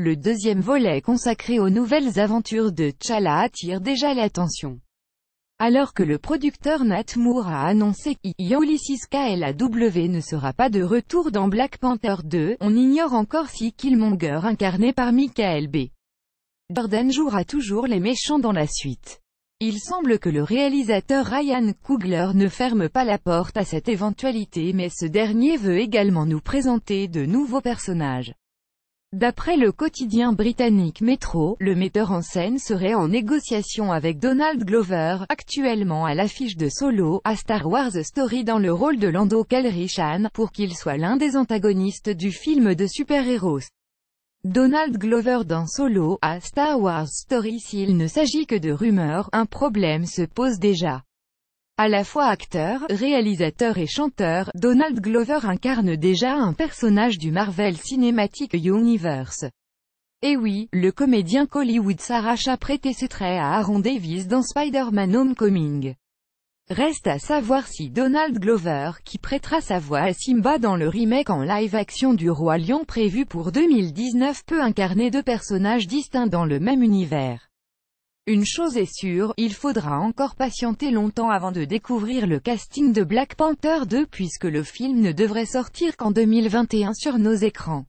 Le deuxième volet consacré aux nouvelles aventures de T'Challa attire déjà l'attention. Alors que le producteur Nat Moore a annoncé qu'Ulysses KLAW ne sera pas de retour dans Black Panther 2, on ignore encore si Killmonger incarné par Michael B. Jordan jouera toujours les méchants dans la suite. Il semble que le réalisateur Ryan Coogler ne ferme pas la porte à cette éventualité mais ce dernier veut également nous présenter de nouveaux personnages. D'après le quotidien britannique Metro, le metteur en scène serait en négociation avec Donald Glover, actuellement à l'affiche de Solo, à Star Wars Story dans le rôle de Lando Calrissian, pour qu'il soit l'un des antagonistes du film de super-héros. Donald Glover dans Solo, à Star Wars Story S'il ne s'agit que de rumeurs, un problème se pose déjà. À la fois acteur, réalisateur et chanteur, Donald Glover incarne déjà un personnage du Marvel Cinematic Universe. Et oui, le comédien Collywood s'arrache à prêter ses traits à Aaron Davis dans Spider-Man Homecoming. Reste à savoir si Donald Glover, qui prêtera sa voix à Simba dans le remake en live-action du Roi Lion prévu pour 2019 peut incarner deux personnages distincts dans le même univers. Une chose est sûre, il faudra encore patienter longtemps avant de découvrir le casting de Black Panther 2 puisque le film ne devrait sortir qu'en 2021 sur nos écrans.